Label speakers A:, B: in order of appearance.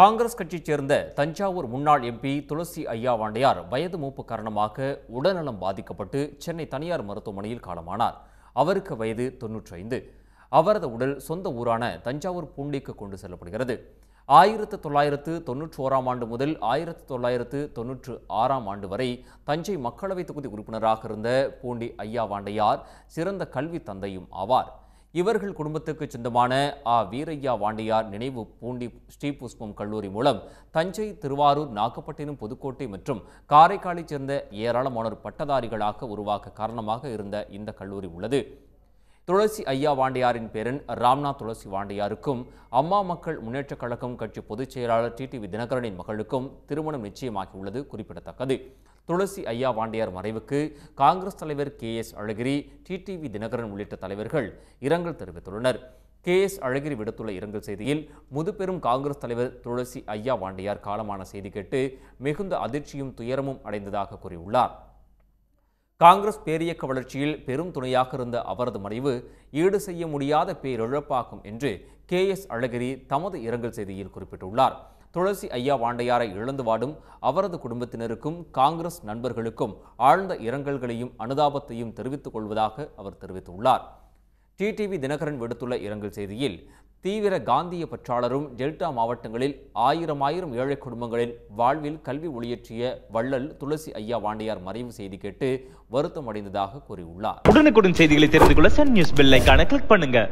A: காங்கிரஸ் கட்சியைச் சேர்ந்த தஞ்சாவூர் முன்னாள் எம்பி துளசி ஐயாவாண்டையார் வயது மூப்பு காரணமாக உடல்நலம் பாதிக்கப்பட்டு சென்னை தனியார் மருத்துவமனையில் காலமானார் அவருக்கு வயது தொன்னூற்றி ஐந்து அவரது உடல் சொந்த ஊரான தஞ்சாவூர் பூண்டிக்கு கொண்டு செல்லப்படுகிறது ஆயிரத்து தொள்ளாயிரத்து தொன்னூற்றி ஓராம் ஆண்டு முதல் ஆயிரத்து தொள்ளாயிரத்து தொன்னூற்று ஆறாம் ஆண்டு வரை தஞ்சை மக்களவைத் தொகுதி உறுப்பினராக இருந்த பூண்டி ஐயாவாண்டையார் சிறந்த கல்வி தந்தையும் ஆவார் இவர்கள் குடும்பத்துக்கு சொந்தமான ஆ வீரையா வாண்டியார் நினைவு பூண்டி ஸ்ரீபுஷ்பம் கல்லூரி மூலம் தஞ்சை திருவாரூர் நாகப்பட்டினம் புதுக்கோட்டை மற்றும் காரைக்காலைச் சேர்ந்த ஏராளமானோர் பட்டதாரிகளாக உருவாக்க காரணமாக இருந்த இந்த கல்லூரி உள்ளது துளசி ஐயா வாண்டியாரின் பேரன் ராம்நாத் துளசி வாண்டியாருக்கும் அம்மா மக்கள் முன்னேற்றக் கழகம் கட்சி பொதுச் செயலாளர் டிடிவி தினகரனின் மகளுக்கும் திருமணம் நிச்சயமாகியுள்ளது குறிப்பிடத்தக்கது துளசி ஐயா வாண்டியார் மறைவுக்கு காங்கிரஸ் தலைவர் K S Alagiri TTV Dhinakaran உள்ளிட்ட தலைவர்கள் இரங்கல் தெரிவித்துள்ளனர் கே எஸ் அழகிரி விடுத்துள்ள இரங்கல் செய்தியில் முதுபெரும் காங்கிரஸ் தலைவர் துளசி ஐயா வாண்டியார் காலமான செய்தி கேட்டு மிகுந்த அதிர்ச்சியும் துயரமும் அடைந்ததாக கூறியுள்ளார் காங்கிரஸ் பேரியக்க வளர்ச்சியில் பெரும் துணையாக இருந்த அவரது மறைவு ஈடு செய்ய முடியாத பேரிழப்பாகும் என்று கே எஸ் அழகிரி தமது இரங்கல் செய்தியில் குறிப்பிட்டுள்ளார் துளசி ஐயா வாண்டையாரை இழந்து வாடும் அவரது குடும்பத்தினருக்கும் காங்கிரஸ் நண்பர்களுக்கும் ஆழ்ந்த இரங்கல்களையும் அனுதாபத்தையும் தெரிவித்துக் கொள்வதாக அவர் தெரிவித்துள்ளார் டிடிவி தினகரன் விடுத்துள்ள இரங்கல் செய்தியில் தீவிர காந்திய பற்றாளரும் டெல்டா மாவட்டங்களில் ஆயிரம் ஆயிரம் ஏழை குடும்பங்களின் வாழ்வில் கல்வி ஒளியற்றிய வள்ளல் துளசி ஐயா வாண்டியார் மறைவு செய்தி கேட்டு வருத்தம் அடைந்ததாக கூறியுள்ளார் உடனுக்குடன் செய்திகளை தெரிந்து கொள்ள சன் நியூஸ் பெல் கிளிக் பண்ணுங்க